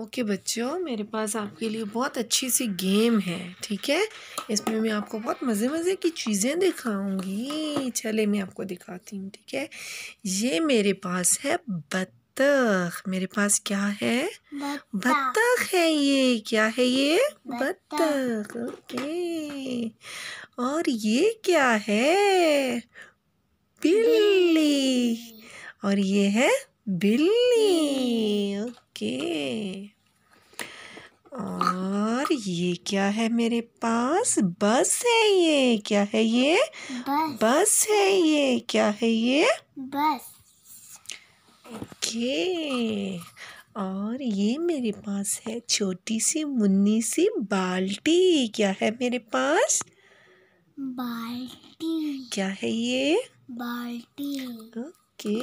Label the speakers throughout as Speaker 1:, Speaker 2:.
Speaker 1: okay बच्चों मेरे पास आपके लिए बहुत अच्छी सी गेम है ठीक है इसमें मैं आपको बहुत मज़े मज़े की चीज़ें दिखाऊंगी चले मैं आपको दिखाती हूँ ठीक है ये मेरे पास है बत्तख मेरे पास क्या है बत्तख है ये क्या है ये बत्तख ओके और ये क्या है बिल्ली और ये है बिल्ली ओके और ये क्या है मेरे पास बस है ये क्या है ये बस, बस है ये क्या है ये बस ओके और ये मेरे पास है छोटी सी मुन्नी सी बाल्टी क्या है मेरे पास बाल्टी क्या है ये बाल्टी ओके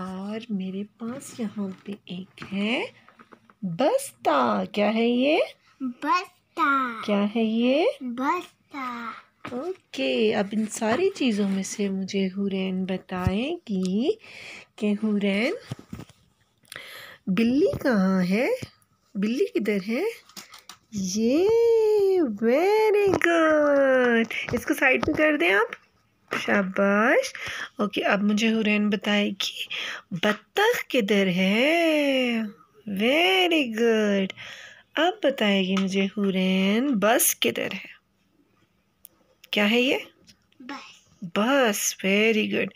Speaker 1: और मेरे पास यहाँ पे एक है बस्ता क्या है ये बस्ता क्या है ये बस्ता ओके अब इन सारी चीज़ों में से मुझे हुरैन बताएं कि के हुरैन बिल्ली कहाँ है बिल्ली किधर है ये वेरी गुड इसको साइड में कर दें आप शाबाश ओके अब मुझे हुरैन बताएगी बत्तख किधर है वेरी गुड अब बताएगी मुझे हुरैन बस किधर है क्या है ये बस बस वेरी गुड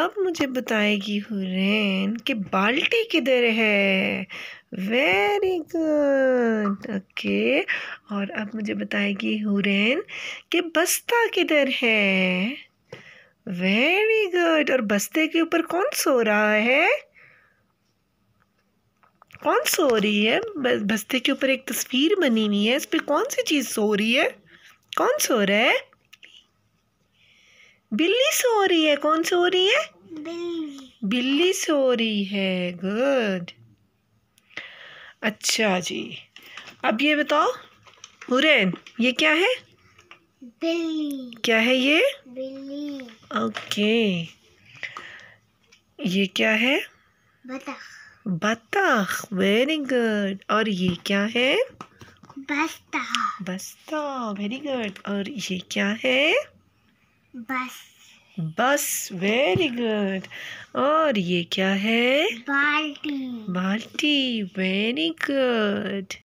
Speaker 1: अब मुझे बताएगी हुरैन कि बाल्टी किधर है वेरी गुड ओके और अब मुझे बताएगी हुरैन कि बस्ता किधर है वेरी गुड और बस्ते के ऊपर कौन सो रहा है कौन सो रही है बस्ते के ऊपर एक तस्वीर बनी हुई है इस पर कौन सी चीज़ सो रही है कौन सो रहा है बिल्ली सो रही है कौन सो रही है बिल्ली बिल्ली सो रही है गुड अच्छा जी अब ये बताओ हुरैन ये क्या है बिल्ली क्या है ये बिल्ली ओके ये क्या है बतख वेरी गुड और ये क्या है बस्ता बस्ता वेरी गुड और ये क्या है बस बस वेरी गुड और ये क्या है बाल्टी बाल्टी वेरी गुड